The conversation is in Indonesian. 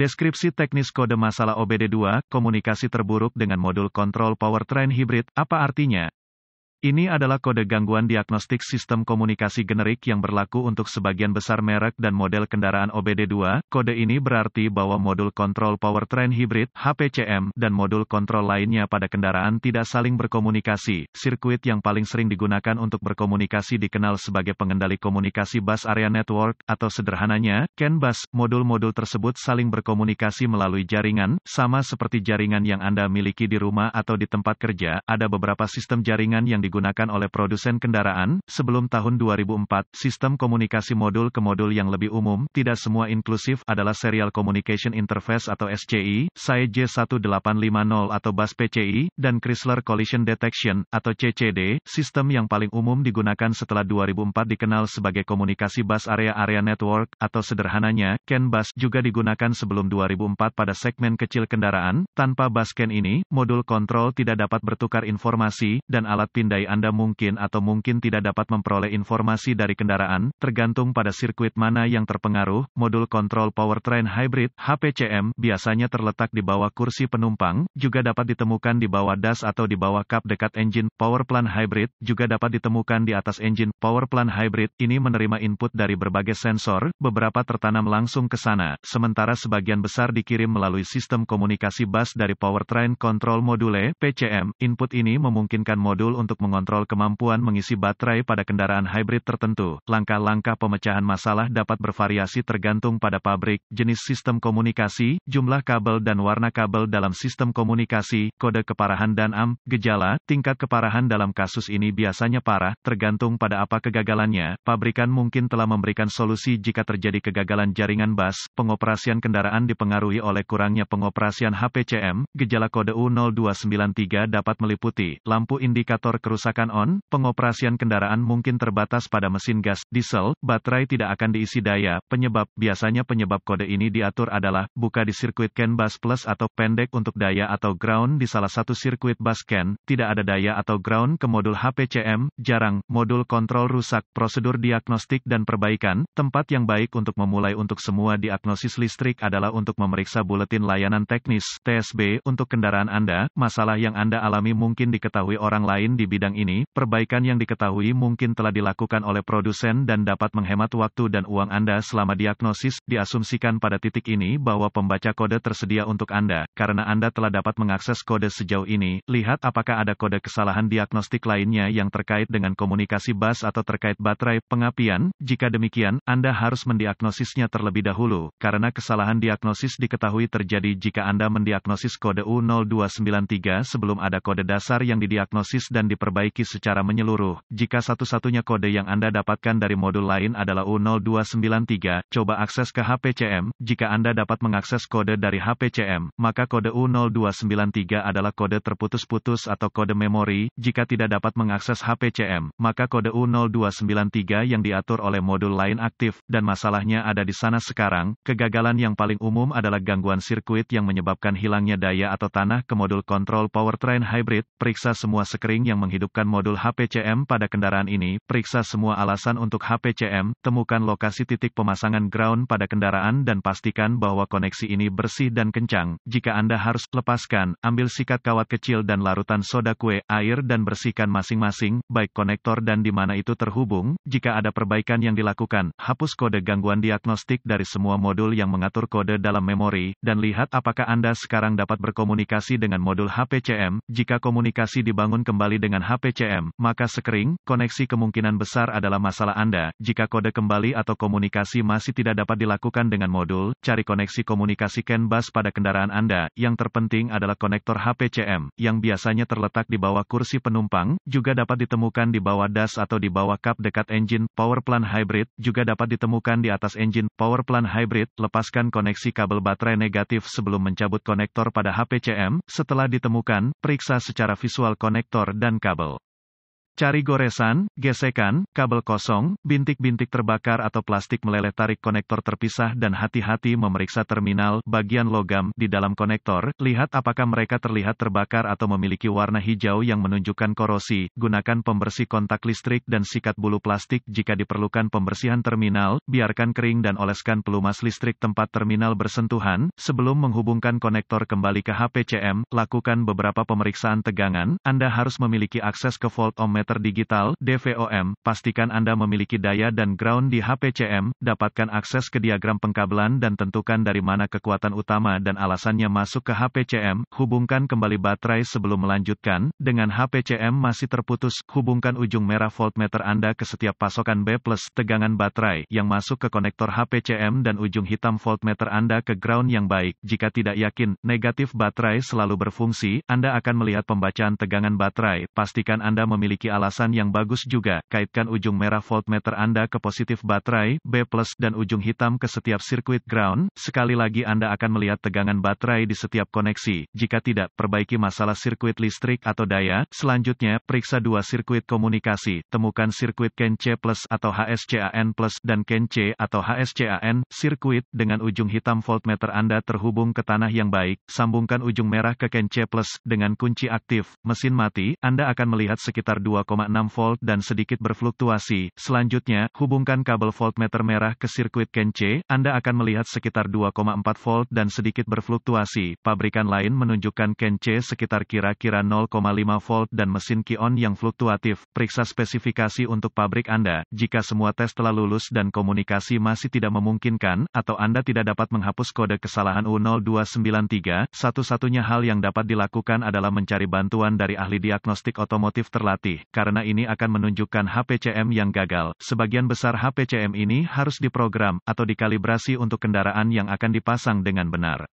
Deskripsi teknis kode masalah OBD2, komunikasi terburuk dengan modul kontrol powertrain hybrid, apa artinya? Ini adalah kode gangguan diagnostik sistem komunikasi generik yang berlaku untuk sebagian besar merek dan model kendaraan OBD2. Kode ini berarti bahwa modul kontrol powertrain hybrid (HPCM) dan modul kontrol lainnya pada kendaraan tidak saling berkomunikasi. Sirkuit yang paling sering digunakan untuk berkomunikasi dikenal sebagai pengendali komunikasi bus area network atau sederhananya CAN bus. Modul-modul tersebut saling berkomunikasi melalui jaringan, sama seperti jaringan yang Anda miliki di rumah atau di tempat kerja. Ada beberapa sistem jaringan yang digunakan digunakan oleh produsen kendaraan. Sebelum tahun 2004, sistem komunikasi modul ke modul yang lebih umum, tidak semua inklusif, adalah Serial Communication Interface atau SCI, SAE J1850 atau BAS PCI, dan Chrysler Collision Detection atau CCD. Sistem yang paling umum digunakan setelah 2004 dikenal sebagai komunikasi BAS Area Area Network atau sederhananya CAN BAS juga digunakan sebelum 2004 pada segmen kecil kendaraan. Tanpa BAS CAN ini, modul kontrol tidak dapat bertukar informasi dan alat pindai anda mungkin atau mungkin tidak dapat memperoleh informasi dari kendaraan, tergantung pada sirkuit mana yang terpengaruh. Modul kontrol powertrain hybrid (HPCM) biasanya terletak di bawah kursi penumpang, juga dapat ditemukan di bawah das atau di bawah kap dekat engine. powerplant hybrid juga dapat ditemukan di atas engine. powerplant hybrid ini menerima input dari berbagai sensor, beberapa tertanam langsung ke sana, sementara sebagian besar dikirim melalui sistem komunikasi bus dari powertrain control module (PCM). Input ini memungkinkan modul untuk mengontrol mengontrol kemampuan mengisi baterai pada kendaraan hybrid tertentu. Langkah-langkah pemecahan masalah dapat bervariasi tergantung pada pabrik, jenis sistem komunikasi, jumlah kabel dan warna kabel dalam sistem komunikasi, kode keparahan dan AM, gejala, tingkat keparahan dalam kasus ini biasanya parah, tergantung pada apa kegagalannya. Pabrikan mungkin telah memberikan solusi jika terjadi kegagalan jaringan bus, pengoperasian kendaraan dipengaruhi oleh kurangnya pengoperasian HPCM, gejala kode U0293 dapat meliputi, lampu indikator kerusakan kerusakan on, pengoperasian kendaraan mungkin terbatas pada mesin gas, diesel, baterai tidak akan diisi daya, penyebab, biasanya penyebab kode ini diatur adalah, buka di sirkuit CAN bus plus atau pendek untuk daya atau ground di salah satu sirkuit bus CAN, tidak ada daya atau ground ke modul HPCM, jarang, modul kontrol rusak, prosedur diagnostik dan perbaikan, tempat yang baik untuk memulai untuk semua diagnosis listrik adalah untuk memeriksa buletin layanan teknis, TSB, untuk kendaraan Anda, masalah yang Anda alami mungkin diketahui orang lain di bidang bidang ini, perbaikan yang diketahui mungkin telah dilakukan oleh produsen dan dapat menghemat waktu dan uang Anda selama diagnosis. Diasumsikan pada titik ini bahwa pembaca kode tersedia untuk Anda, karena Anda telah dapat mengakses kode sejauh ini. Lihat apakah ada kode kesalahan diagnostik lainnya yang terkait dengan komunikasi bus atau terkait baterai pengapian. Jika demikian, Anda harus mendiagnosisnya terlebih dahulu, karena kesalahan diagnosis diketahui terjadi jika Anda mendiagnosis kode U0293 sebelum ada kode dasar yang didiagnosis dan diperbaiki diperbaiki secara menyeluruh. Jika satu-satunya kode yang Anda dapatkan dari modul lain adalah U0293, coba akses ke HPCM. Jika Anda dapat mengakses kode dari HPCM, maka kode U0293 adalah kode terputus-putus atau kode memori. Jika tidak dapat mengakses HPCM, maka kode U0293 yang diatur oleh modul lain aktif, dan masalahnya ada di sana sekarang. Kegagalan yang paling umum adalah gangguan sirkuit yang menyebabkan hilangnya daya atau tanah ke modul kontrol powertrain hybrid. Periksa semua sekering yang menghidupkan menghidupkan modul HPCM pada kendaraan ini, periksa semua alasan untuk HPCM, temukan lokasi titik pemasangan ground pada kendaraan dan pastikan bahwa koneksi ini bersih dan kencang. Jika Anda harus lepaskan, ambil sikat kawat kecil dan larutan soda kue, air dan bersihkan masing-masing, baik konektor dan di mana itu terhubung. Jika ada perbaikan yang dilakukan, hapus kode gangguan diagnostik dari semua modul yang mengatur kode dalam memori, dan lihat apakah Anda sekarang dapat berkomunikasi dengan modul HPCM. Jika komunikasi dibangun kembali dengan HPCM, HPCM, maka sekering, koneksi kemungkinan besar adalah masalah Anda. Jika kode kembali atau komunikasi masih tidak dapat dilakukan dengan modul, cari koneksi komunikasi CAN bus pada kendaraan Anda. Yang terpenting adalah konektor HPCM, yang biasanya terletak di bawah kursi penumpang, juga dapat ditemukan di bawah das atau di bawah kap dekat engine. Power plant hybrid, juga dapat ditemukan di atas engine. Power plant hybrid, lepaskan koneksi kabel baterai negatif sebelum mencabut konektor pada HPCM. Setelah ditemukan, periksa secara visual konektor dan kabel. Cari goresan, gesekan, kabel kosong, bintik-bintik terbakar atau plastik meleleh tarik konektor terpisah dan hati-hati memeriksa terminal bagian logam di dalam konektor, lihat apakah mereka terlihat terbakar atau memiliki warna hijau yang menunjukkan korosi, gunakan pembersih kontak listrik dan sikat bulu plastik jika diperlukan pembersihan terminal, biarkan kering dan oleskan pelumas listrik tempat terminal bersentuhan, sebelum menghubungkan konektor kembali ke HPCM, lakukan beberapa pemeriksaan tegangan, Anda harus memiliki akses ke volt ohm meter Digital (DVOM), pastikan Anda memiliki daya dan ground di HPCM, dapatkan akses ke diagram pengkabelan dan tentukan dari mana kekuatan utama dan alasannya masuk ke HPCM, hubungkan kembali baterai sebelum melanjutkan, dengan HPCM masih terputus, hubungkan ujung merah voltmeter Anda ke setiap pasokan B+, tegangan baterai, yang masuk ke konektor HPCM dan ujung hitam voltmeter Anda ke ground yang baik, jika tidak yakin, negatif baterai selalu berfungsi, Anda akan melihat pembacaan tegangan baterai, pastikan Anda memiliki alasan yang bagus juga, kaitkan ujung merah voltmeter Anda ke positif baterai, B+, dan ujung hitam ke setiap sirkuit ground, sekali lagi Anda akan melihat tegangan baterai di setiap koneksi, jika tidak, perbaiki masalah sirkuit listrik atau daya, selanjutnya, periksa dua sirkuit komunikasi, temukan sirkuit CAN C+, atau HSCAN+, dan CAN C, atau HSCAN, sirkuit, dengan ujung hitam voltmeter Anda terhubung ke tanah yang baik, sambungkan ujung merah ke CAN C+, dengan kunci aktif, mesin mati, Anda akan melihat sekitar 2,6 volt dan sedikit berfluktuasi. Selanjutnya, hubungkan kabel voltmeter merah ke sirkuit Kenche, Anda akan melihat sekitar 2,4 volt dan sedikit berfluktuasi. Pabrikan lain menunjukkan Kenche sekitar kira-kira 0,5 volt dan mesin Kion yang fluktuatif. Periksa spesifikasi untuk pabrik Anda. Jika semua tes telah lulus dan komunikasi masih tidak memungkinkan, atau Anda tidak dapat menghapus kode kesalahan U0293, satu-satunya hal yang dapat dilakukan adalah mencari bantuan dari ahli diagnostik otomotif terlatih karena ini akan menunjukkan HPCM yang gagal. Sebagian besar HPCM ini harus diprogram atau dikalibrasi untuk kendaraan yang akan dipasang dengan benar.